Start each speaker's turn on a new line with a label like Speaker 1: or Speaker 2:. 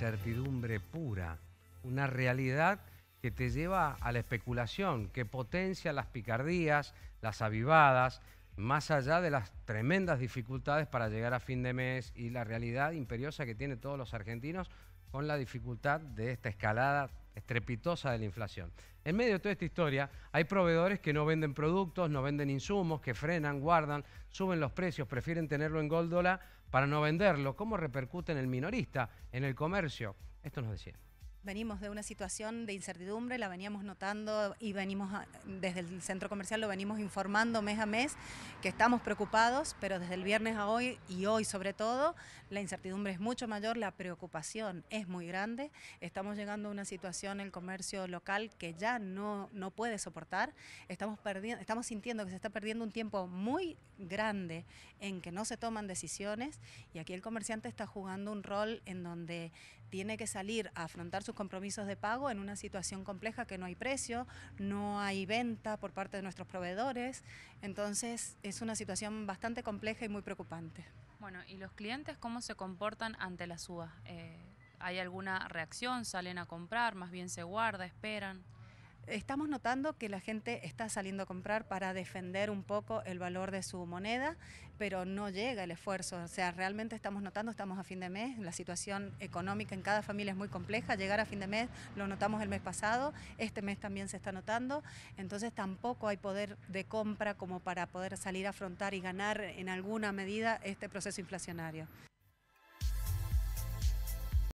Speaker 1: incertidumbre pura, una realidad que te lleva a la especulación, que potencia las picardías, las avivadas, más allá de las tremendas dificultades para llegar a fin de mes y la realidad imperiosa que tienen todos los argentinos con la dificultad de esta escalada estrepitosa de la inflación. En medio de toda esta historia hay proveedores que no venden productos, no venden insumos, que frenan, guardan, suben los precios, prefieren tenerlo en Góldola para no venderlo. ¿Cómo repercute en el minorista, en el comercio? Esto nos decía
Speaker 2: venimos de una situación de incertidumbre, la veníamos notando y venimos desde el centro comercial lo venimos informando mes a mes que estamos preocupados, pero desde el viernes a hoy y hoy sobre todo la incertidumbre es mucho mayor, la preocupación es muy grande, estamos llegando a una situación en el comercio local que ya no, no puede soportar, estamos perdiendo, estamos sintiendo que se está perdiendo un tiempo muy grande en que no se toman decisiones y aquí el comerciante está jugando un rol en donde tiene que salir a afrontar sus compromisos de pago en una situación compleja que no hay precio, no hay venta por parte de nuestros proveedores. Entonces es una situación bastante compleja y muy preocupante.
Speaker 3: Bueno, ¿y los clientes cómo se comportan ante la suba? Eh, ¿Hay alguna reacción? ¿Salen a comprar? ¿Más bien se guarda? ¿Esperan? Estamos notando
Speaker 2: que la gente está saliendo a comprar para defender un poco el valor de su moneda, pero no llega el esfuerzo. O sea, realmente estamos notando, estamos a fin de mes, la situación económica en cada familia es muy compleja. Llegar a fin de mes lo notamos el mes pasado, este mes también se está notando. Entonces tampoco hay poder de compra como para poder salir a afrontar y ganar en alguna medida este proceso inflacionario.